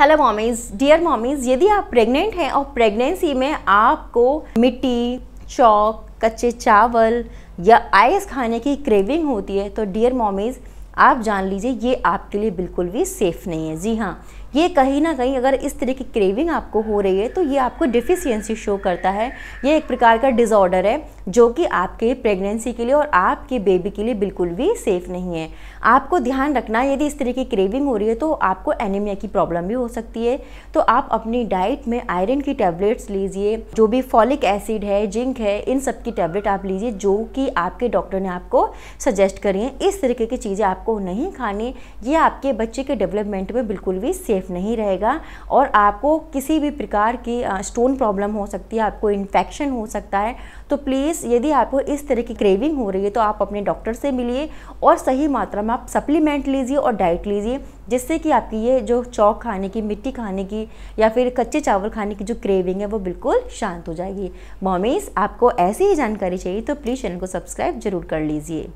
hello mommies dear mommies यदि आप pregnant हैं और प्रेगनेंसी में आपको मिट्टी चौक कच्चे चावल या आइस खाने की क्रेविंग होती है तो डियर मॉमीज़ आप जान लीजिए ये आपके लिए बिल्कुल भी सेफ़ नहीं है जी हाँ ये कहीं ना कहीं अगर इस तरह की क्रेविंग आपको हो रही है तो ये आपको डिफिशियंसी शो करता है ये एक प्रकार का डिसऑर्डर है जो कि आपके प्रेगनेंसी के लिए और आपके बेबी के लिए बिल्कुल भी सेफ़ नहीं है आपको ध्यान रखना यदि इस तरह की क्रेविंग हो रही है तो आपको एनीमिया की प्रॉब्लम भी हो सकती है तो आप अपनी डाइट में आयरन की टैबलेट्स लीजिए जो भी फॉलिक एसिड है जिंक है इन सब की टैबलेट आप लीजिए जो कि आपके डॉक्टर ने आपको सजेस्ट करी है इस तरीके की चीज़ें आपको नहीं खानी ये आपके बच्चे के डेवलपमेंट में बिल्कुल भी सेफ सेफ़ नहीं रहेगा और आपको किसी भी प्रकार की स्टोन प्रॉब्लम हो सकती है आपको इन्फेक्शन हो सकता है तो प्लीज़ यदि आपको इस तरह की क्रेविंग हो रही है तो आप अपने डॉक्टर से मिलिए और सही मात्रा में आप सप्लीमेंट लीजिए और डाइट लीजिए जिससे कि आपकी ये जो चौक खाने की मिट्टी खाने की या फिर कच्चे चावल खाने की जो क्रेविंग है वो बिल्कुल शांत हो जाएगी मॉमीज़ आपको ऐसी ही जानकारी चाहिए तो प्लीज़ चैनल को सब्सक्राइब जरूर कर लीजिए